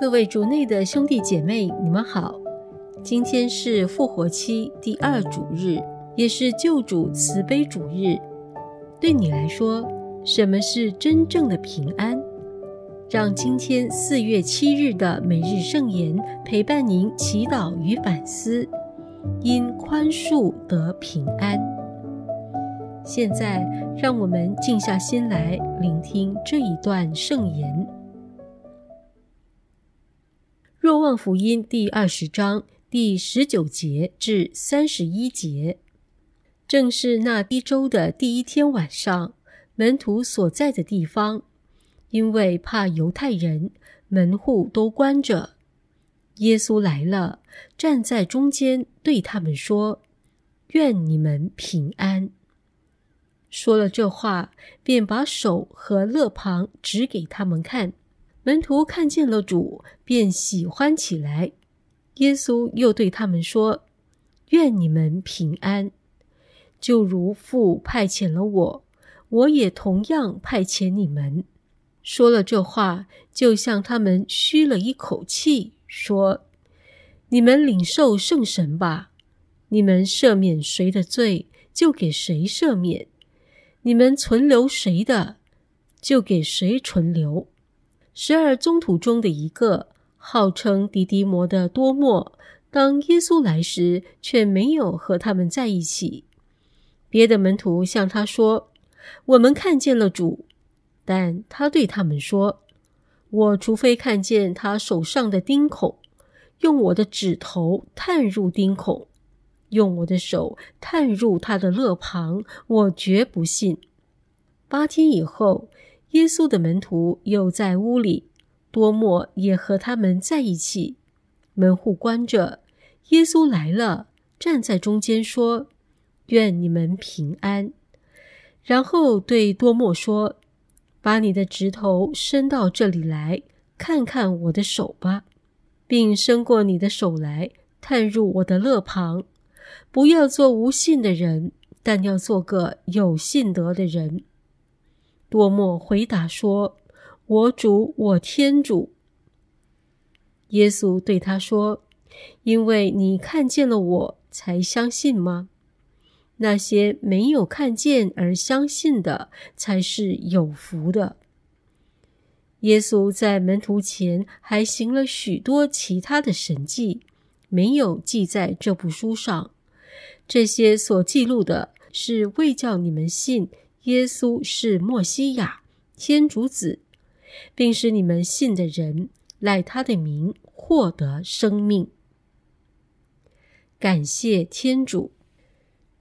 各位主内的兄弟姐妹，你们好。今天是复活期第二主日，也是救主慈悲主日。对你来说，什么是真正的平安？让今天四月七日的每日圣言陪伴您祈祷与反思。因宽恕得平安。现在，让我们静下心来聆听这一段圣言。若望福音第二十章第十九节至三十一节，正是那一周的第一天晚上，门徒所在的地方。因为怕犹太人，门户都关着。耶稣来了，站在中间，对他们说：“愿你们平安。”说了这话，便把手和肋旁指给他们看。门徒看见了主，便喜欢起来。耶稣又对他们说：“愿你们平安！就如父派遣了我，我也同样派遣你们。”说了这话，就向他们吁了一口气，说：“你们领受圣神吧。你们赦免谁的罪，就给谁赦免；你们存留谁的，就给谁存留。”十二宗徒中的一个，号称迪迪摩的多莫，当耶稣来时，却没有和他们在一起。别的门徒向他说：“我们看见了主。”但他对他们说：“我除非看见他手上的钉孔，用我的指头探入钉孔，用我的手探入他的肋旁，我绝不信。”八天以后。耶稣的门徒又在屋里，多莫也和他们在一起。门户关着，耶稣来了，站在中间说：“愿你们平安。”然后对多莫说：“把你的指头伸到这里来，看看我的手吧，并伸过你的手来探入我的肋旁。不要做无信的人，但要做个有信德的人。”多默回答说：“我主，我天主。”耶稣对他说：“因为你看见了我，才相信吗？那些没有看见而相信的，才是有福的。”耶稣在门徒前还行了许多其他的神迹，没有记在这部书上。这些所记录的是为叫你们信。耶稣是墨西亚，天主子，并使你们信的人赖他的名获得生命。感谢天主，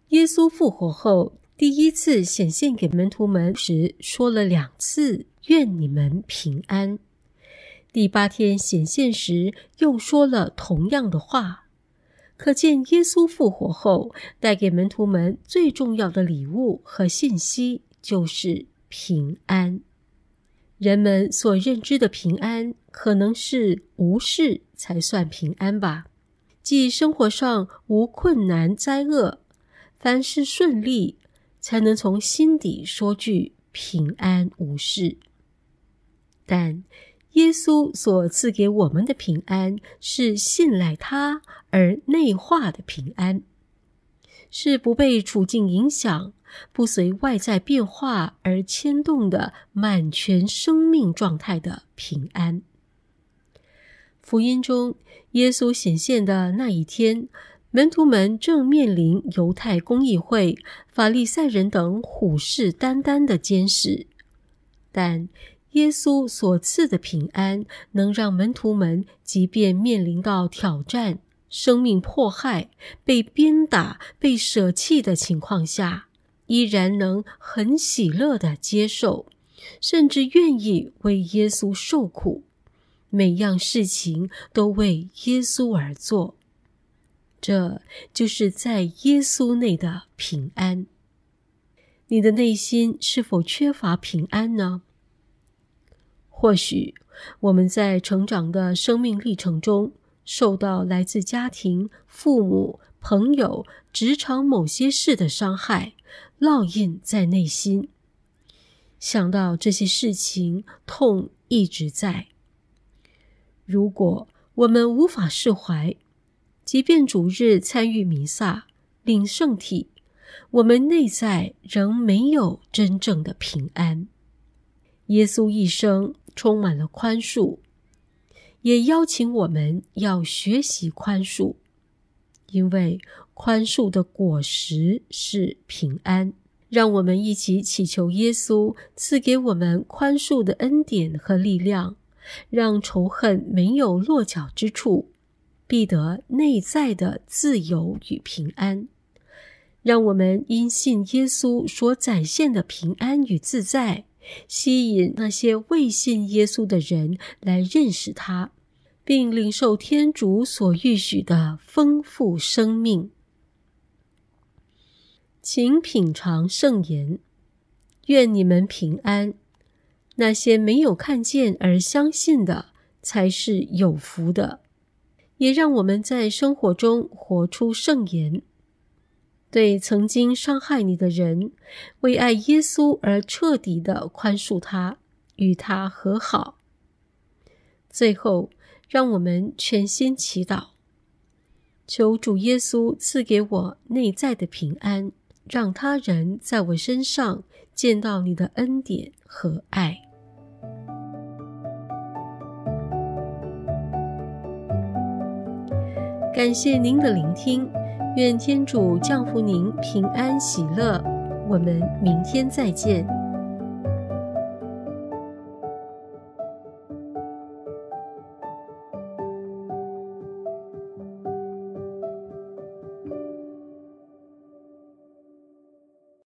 耶稣复活后第一次显现给门徒们时，说了两次“愿你们平安”；第八天显现时，又说了同样的话。可见，耶稣复活后带给门徒们最重要的礼物和信息就是平安。人们所认知的平安，可能是无事才算平安吧，即生活上无困难灾厄，凡事顺利，才能从心底说句平安无事。但耶稣所赐给我们的平安，是信赖他而内化的平安，是不被处境影响、不随外在变化而牵动的满全生命状态的平安。福音中，耶稣显现的那一天，门徒们正面临犹太公议会、法利赛人等虎视眈眈的监视，但。耶稣所赐的平安，能让门徒们即便面临到挑战、生命迫害、被鞭打、被舍弃的情况下，依然能很喜乐的接受，甚至愿意为耶稣受苦，每样事情都为耶稣而做。这就是在耶稣内的平安。你的内心是否缺乏平安呢？或许我们在成长的生命历程中，受到来自家庭、父母、朋友、职场某些事的伤害，烙印在内心。想到这些事情，痛一直在。如果我们无法释怀，即便逐日参与弥撒领圣体，我们内在仍没有真正的平安。耶稣一生。充满了宽恕，也邀请我们要学习宽恕，因为宽恕的果实是平安。让我们一起祈求耶稣赐给我们宽恕的恩典和力量，让仇恨没有落脚之处，必得内在的自由与平安。让我们因信耶稣所展现的平安与自在。吸引那些未信耶稣的人来认识他，并领受天主所预许的丰富生命。请品尝圣言，愿你们平安。那些没有看见而相信的，才是有福的。也让我们在生活中活出圣言。对曾经伤害你的人，为爱耶稣而彻底的宽恕他，与他和好。最后，让我们全心祈祷，求主耶稣赐给我内在的平安，让他人在我身上见到你的恩典和爱。感谢您的聆听。愿天主降福您，平安喜乐。我们明天再见。